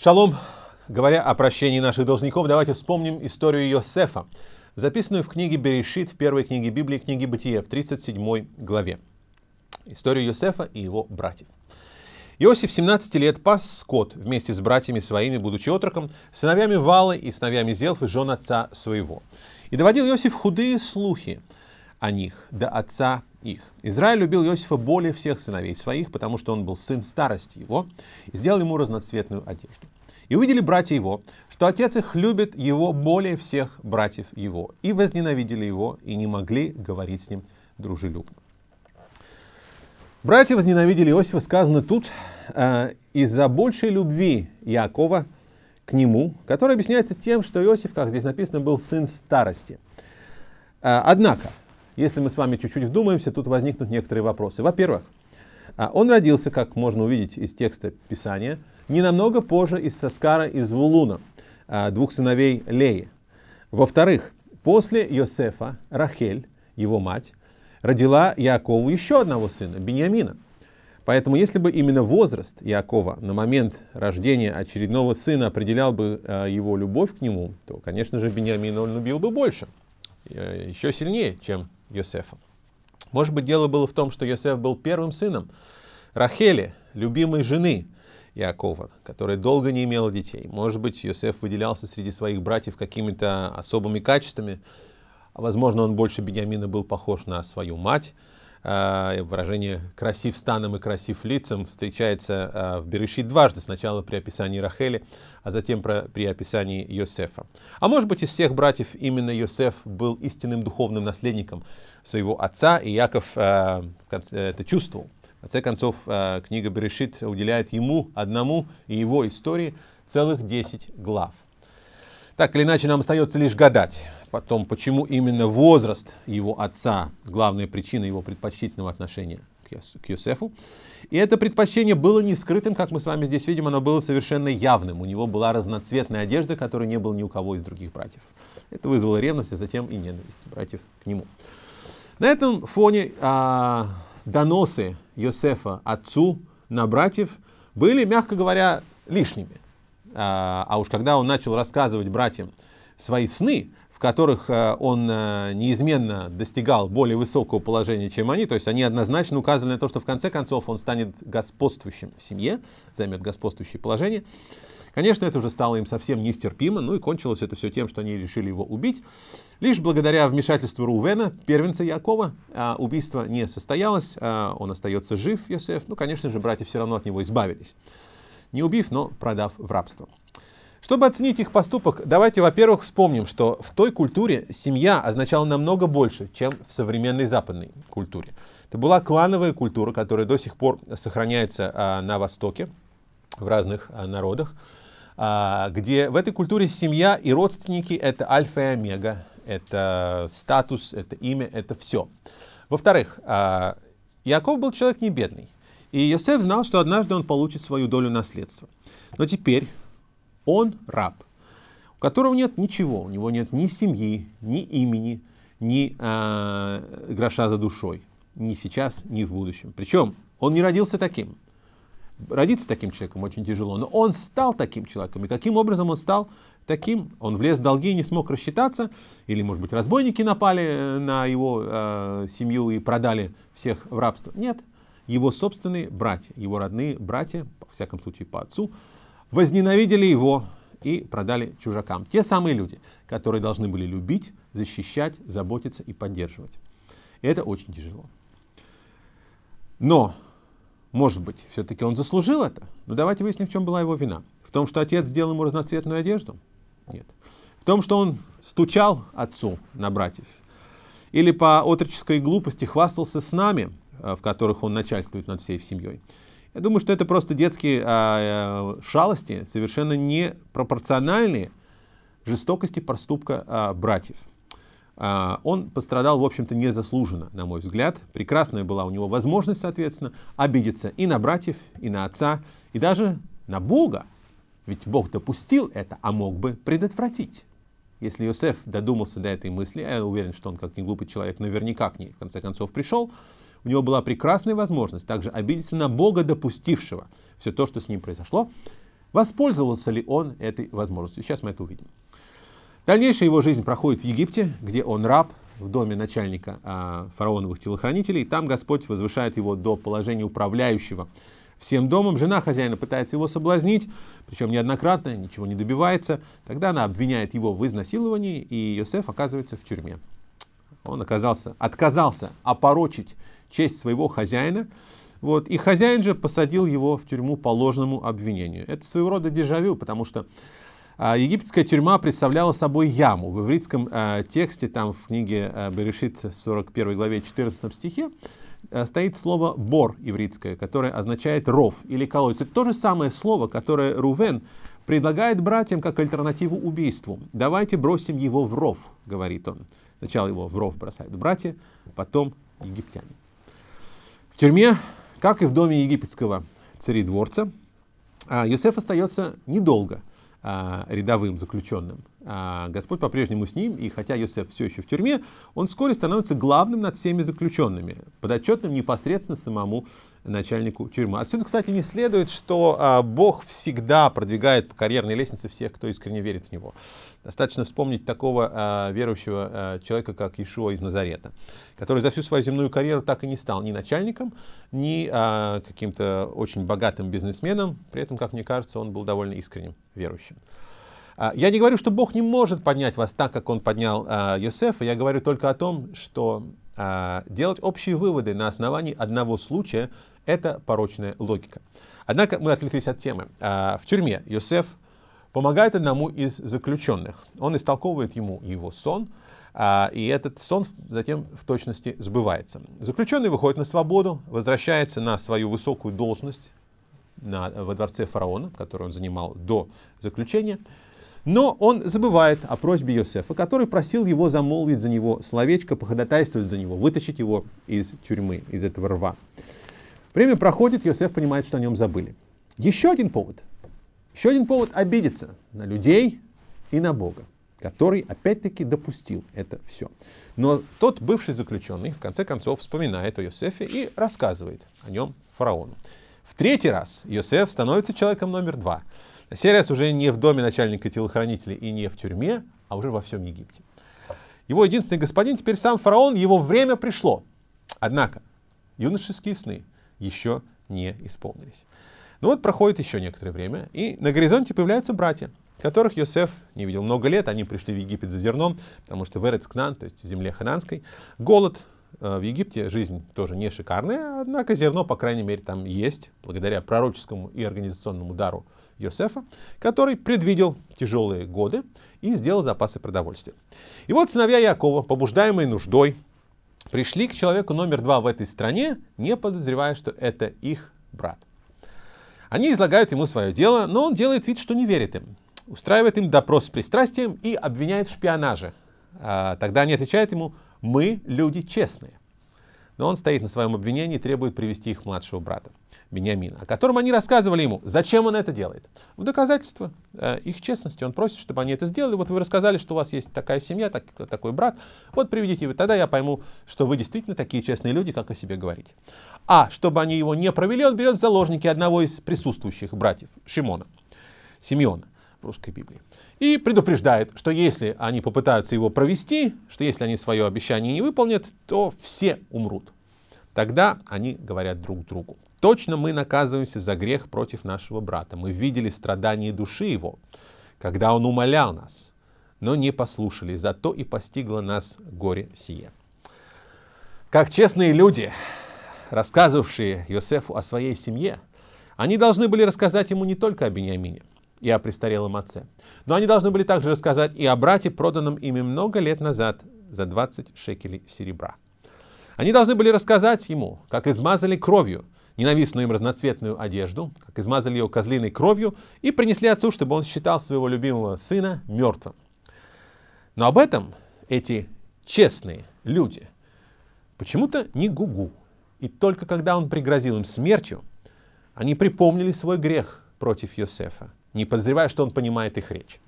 Шалом! Говоря о прощении наших должников, давайте вспомним историю Йосефа, записанную в книге Берешит, в первой книге Библии, книге Бытия, в 37 главе. Историю Йосефа и его братьев. Иосиф 17 лет пас скот вместе с братьями своими, будучи отроком, сыновьями Валы и сыновьями Зелф и жен отца своего. И доводил Иосиф худые слухи о них до отца их. Израиль любил Иосифа более всех сыновей своих, потому что он был сын старости его, и сделал ему разноцветную одежду. И увидели братья его, что отец их любит его более всех братьев его, и возненавидели его, и не могли говорить с ним дружелюбно. Братья возненавидели Иосифа, сказано тут, э, из-за большей любви Якова к нему, которая объясняется тем, что Иосиф, как здесь написано, был сын старости. Э, однако, если мы с вами чуть-чуть вдумаемся, тут возникнут некоторые вопросы. Во-первых, а, он родился, как можно увидеть из текста Писания, не намного позже из Саскара из Вулуна а, двух сыновей Леи. Во-вторых, после Йосефа Рахель, его мать, родила Якову еще одного сына, Бениамина. Поэтому если бы именно возраст Якова на момент рождения очередного сына определял бы а, его любовь к нему, то, конечно же, Бениамина он любил бы больше, э, еще сильнее, чем Йосефом. Может быть, дело было в том, что Йосеф был первым сыном Рахели, любимой жены Иакова, которая долго не имела детей. Может быть, Йосеф выделялся среди своих братьев какими-то особыми качествами. Возможно, он больше Бениамина был похож на свою мать, а, выражение «красив станом и красив лицом» встречается а, в Берешит дважды. Сначала при описании Рахели, а затем при описании Йосефа. А может быть, из всех братьев именно Йосеф был истинным духовным наследником своего отца, и Яков а, это чувствовал. В конце концов, книга Берешит уделяет ему одному и его истории целых 10 глав. Так или иначе, нам остается лишь гадать, Потом, почему именно возраст его отца, главная причина его предпочтительного отношения к Юсефу. И это предпочтение было не скрытым, как мы с вами здесь видим, оно было совершенно явным. У него была разноцветная одежда, которой не было ни у кого из других братьев. Это вызвало ревность, а затем и ненависть братьев к нему. На этом фоне а, доносы Йосефа отцу на братьев были, мягко говоря, лишними. А, а уж когда он начал рассказывать братьям свои сны, в которых э, он э, неизменно достигал более высокого положения, чем они, то есть они однозначно указывали на то, что в конце концов он станет господствующим в семье, займет господствующее положение. Конечно, это уже стало им совсем нестерпимо, ну и кончилось это все тем, что они решили его убить. Лишь благодаря вмешательству Рувена, первенца Якова, э, убийство не состоялось, он остается жив, Йосеф, ну, конечно же, братья все равно от него избавились, не убив, но продав в рабство. Чтобы оценить их поступок, давайте, во-первых, вспомним, что в той культуре семья означала намного больше, чем в современной западной культуре. Это была клановая культура, которая до сих пор сохраняется а, на Востоке, в разных а, народах, а, где в этой культуре семья и родственники — это альфа и омега, это статус, это имя, это все. Во-вторых, а, Яков был человек не бедный, и Йосеф знал, что однажды он получит свою долю наследства. Но теперь он раб, у которого нет ничего, у него нет ни семьи, ни имени, ни э, гроша за душой, ни сейчас, ни в будущем. Причем он не родился таким. Родиться таким человеком очень тяжело, но он стал таким человеком. И каким образом он стал таким? Он влез в долги и не смог рассчитаться, или, может быть, разбойники напали э, на его э, семью и продали всех в рабство. Нет, его собственные братья, его родные братья, во всяком случае по отцу, возненавидели его и продали чужакам. Те самые люди, которые должны были любить, защищать, заботиться и поддерживать. И это очень тяжело. Но, может быть, все-таки он заслужил это? Но ну, давайте выясним, в чем была его вина. В том, что отец сделал ему разноцветную одежду? Нет. В том, что он стучал отцу на братьев? Или по отроческой глупости хвастался с нами, э, в которых он начальствует над всей семьей? Я думаю, что это просто детские а, э, шалости, совершенно не пропорциональные жестокости проступка а, братьев. А, он пострадал, в общем-то, незаслуженно, на мой взгляд. Прекрасная была у него возможность, соответственно, обидеться и на братьев, и на отца, и даже на Бога. Ведь Бог допустил это, а мог бы предотвратить. Если Иосиф додумался до этой мысли, я уверен, что он как не глупый человек наверняка к ней в конце концов пришел, у него была прекрасная возможность также обидеться на Бога, допустившего все то, что с ним произошло. Воспользовался ли он этой возможностью? Сейчас мы это увидим. Дальнейшая его жизнь проходит в Египте, где он раб в доме начальника а, фараоновых телохранителей. Там Господь возвышает его до положения управляющего всем домом. Жена хозяина пытается его соблазнить, причем неоднократно, ничего не добивается. Тогда она обвиняет его в изнасиловании, и Иосиф оказывается в тюрьме. Он оказался, отказался опорочить честь своего хозяина. Вот. И хозяин же посадил его в тюрьму по ложному обвинению. Это своего рода дежавю, потому что а, Египетская тюрьма представляла собой яму. В ивритском э, тексте, там в книге э, Берешит 41 главе 14 стихе, э, стоит слово «бор» ивритское, которое означает «ров» или «колодец». Это то же самое слово, которое Рувен предлагает братьям как альтернативу убийству. «Давайте бросим его в ров», — говорит он. Сначала его в ров бросают братья, потом египтяне. В тюрьме, как и в доме египетского царедворца, а, Юсеф остается недолго а, рядовым заключенным. А, Господь по-прежнему с ним, и хотя Йосеф все еще в тюрьме, он вскоре становится главным над всеми заключенными, подотчетным непосредственно самому начальнику тюрьмы. Отсюда, кстати, не следует, что а, Бог всегда продвигает по карьерной лестнице всех, кто искренне верит в Него. Достаточно вспомнить такого а, верующего человека, как Ишуа из Назарета, который за всю свою земную карьеру так и не стал ни начальником, ни каким-то очень богатым бизнесменом. При этом, как мне кажется, он был довольно искренним верующим. А, я не говорю, что Бог не может поднять вас так, как Он поднял а, Йосефа. Я говорю только о том, что а, делать общие выводы на основании одного случая – это порочная логика. Однако мы отвлеклись от темы. В тюрьме Йосеф помогает одному из заключенных. Он истолковывает ему его сон, и этот сон затем в точности сбывается. Заключенный выходит на свободу, возвращается на свою высокую должность на, во дворце фараона, которую он занимал до заключения – но он забывает о просьбе Йосефа, который просил его замолвить за него словечко, походатайствовать за него, вытащить его из тюрьмы, из этого рва. Время проходит, Йосеф понимает, что о нем забыли. Еще один повод. Еще один повод обидеться на людей и на Бога, который опять-таки допустил это все. Но тот бывший заключенный в конце концов вспоминает о Йосефе и рассказывает о нем фараону. В третий раз Йосеф становится человеком номер два. Сериас уже не в доме начальника телохранителей и не в тюрьме, а уже во всем Египте. Его единственный господин теперь сам фараон, его время пришло. Однако юношеские сны еще не исполнились. Ну вот проходит еще некоторое время, и на горизонте появляются братья, которых Йосеф не видел много лет. Они пришли в Египет за зерном, потому что в Эрецкнан, то есть в земле хананской, голод, э, в Египте жизнь тоже не шикарная, однако зерно, по крайней мере, там есть, благодаря пророческому и организационному дару Йосефа, который предвидел тяжелые годы и сделал запасы продовольствия. И вот сыновья Якова, побуждаемые нуждой, пришли к человеку номер два в этой стране, не подозревая, что это их брат. Они излагают ему свое дело, но он делает вид, что не верит им. Устраивает им допрос с пристрастием и обвиняет в шпионаже. А, тогда они отвечают ему, мы люди честные но он стоит на своем обвинении и требует привести их младшего брата, Бениамина, о котором они рассказывали ему, зачем он это делает. В доказательство э, их честности он просит, чтобы они это сделали. Вот вы рассказали, что у вас есть такая семья, так, такой брат, вот приведите его, тогда я пойму, что вы действительно такие честные люди, как о себе говорите. А, чтобы они его не провели, он берет в заложники одного из присутствующих братьев, Шимона, Симеона русской Библии. И предупреждает, что если они попытаются его провести, что если они свое обещание не выполнят, то все умрут. Тогда они говорят друг другу. Точно мы наказываемся за грех против нашего брата. Мы видели страдания души его, когда он умолял нас, но не послушали. Зато и постигло нас горе сие. Как честные люди, рассказывавшие Йосефу о своей семье, они должны были рассказать ему не только о Бениамине – и о престарелом отце. Но они должны были также рассказать и о брате, проданном ими много лет назад за 20 шекелей серебра. Они должны были рассказать ему, как измазали кровью ненавистную им разноцветную одежду, как измазали ее козлиной кровью и принесли отцу, чтобы он считал своего любимого сына мертвым. Но об этом эти честные люди почему-то не гугу. И только когда он пригрозил им смертью, они припомнили свой грех против Йосефа не подозревая, что он понимает их речь.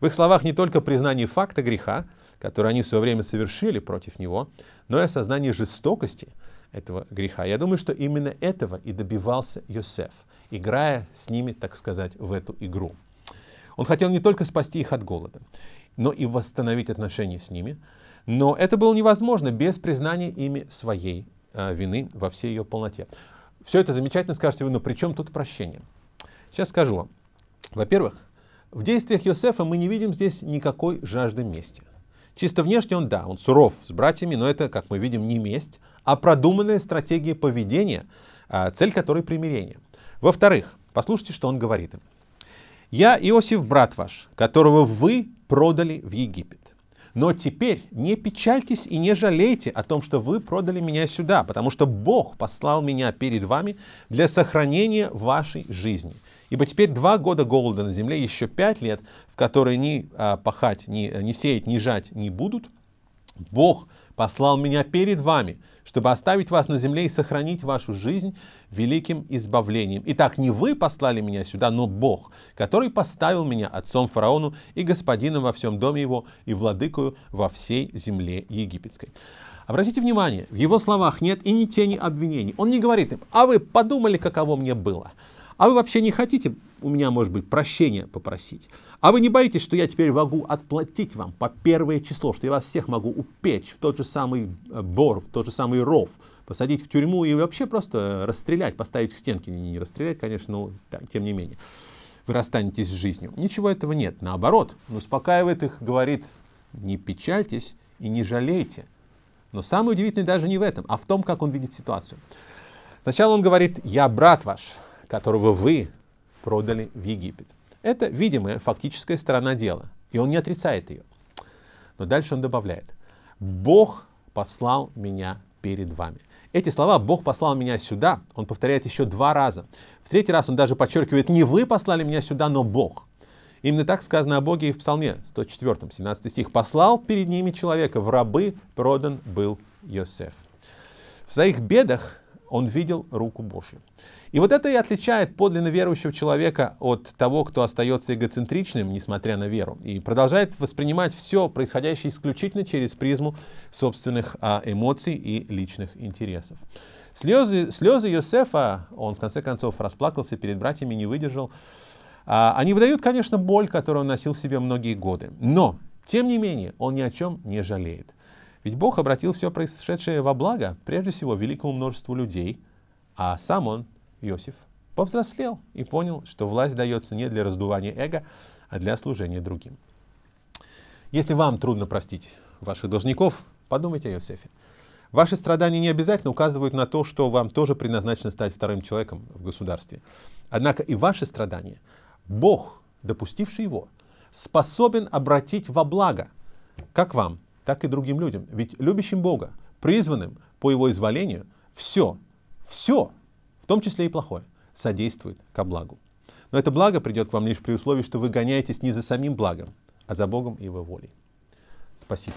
В их словах не только признание факта греха, который они в свое время совершили против него, но и осознание жестокости этого греха. Я думаю, что именно этого и добивался Йосеф, играя с ними, так сказать, в эту игру. Он хотел не только спасти их от голода, но и восстановить отношения с ними. Но это было невозможно без признания ими своей э, вины во всей ее полноте. Все это замечательно, скажете вы, но при чем тут прощение? Сейчас скажу вам. Во-первых, в действиях Йосефа мы не видим здесь никакой жажды мести. Чисто внешне он, да, он суров с братьями, но это, как мы видим, не месть, а продуманная стратегия поведения, а, цель которой примирение. Во-вторых, послушайте, что он говорит им. «Я Иосиф, брат ваш, которого вы продали в Египет. Но теперь не печальтесь и не жалейте о том, что вы продали меня сюда, потому что Бог послал меня перед вами для сохранения вашей жизни. Ибо теперь два года голода на земле, еще пять лет, в которые ни а, пахать, ни, ни сеять, ни жать не будут. Бог – послал меня перед вами, чтобы оставить вас на земле и сохранить вашу жизнь великим избавлением. Итак, не вы послали меня сюда, но Бог, который поставил меня отцом фараону и господином во всем доме его и владыкою во всей земле египетской». Обратите внимание, в его словах нет и ни тени обвинений. Он не говорит им, а вы подумали, каково мне было. А вы вообще не хотите у меня, может быть, прощения попросить? А вы не боитесь, что я теперь могу отплатить вам по первое число, что я вас всех могу упечь в тот же самый э, бор, в тот же самый ров, посадить в тюрьму и вообще просто расстрелять, поставить в стенки не расстрелять, конечно, но так, тем не менее. Вы расстанетесь с жизнью. Ничего этого нет. Наоборот, он успокаивает их, говорит, не печальтесь и не жалейте. Но самое удивительное даже не в этом, а в том, как он видит ситуацию. Сначала он говорит, я брат ваш, которого вы продали в Египет. Это видимая фактическая сторона дела, и он не отрицает ее. Но дальше он добавляет, Бог послал меня перед вами. Эти слова «Бог послал меня сюда» он повторяет еще два раза. В третий раз он даже подчеркивает «Не вы послали меня сюда, но Бог». Именно так сказано о Боге и в Псалме 104, 17 стих. «Послал перед ними человека, в рабы продан был Йосеф». В своих бедах он видел руку Божью. И вот это и отличает подлинно верующего человека от того, кто остается эгоцентричным, несмотря на веру, и продолжает воспринимать все происходящее исключительно через призму собственных а, эмоций и личных интересов. Слезы, слезы Йосефа, он в конце концов расплакался перед братьями, не выдержал, а, они выдают, конечно, боль, которую он носил в себе многие годы. Но, тем не менее, он ни о чем не жалеет. Ведь Бог обратил все происшедшее во благо, прежде всего, великому множеству людей, а сам он Иосиф повзрослел и понял, что власть дается не для раздувания эго, а для служения другим. Если вам трудно простить ваших должников, подумайте о Иосифе. Ваши страдания не обязательно указывают на то, что вам тоже предназначено стать вторым человеком в государстве. Однако и ваши страдания, Бог, допустивший его, способен обратить во благо, как вам, так и другим людям. Ведь любящим Бога, призванным по его изволению, все, все том числе и плохое, содействует ко благу. Но это благо придет к вам лишь при условии, что вы гоняетесь не за самим благом, а за Богом и его волей. Спасибо.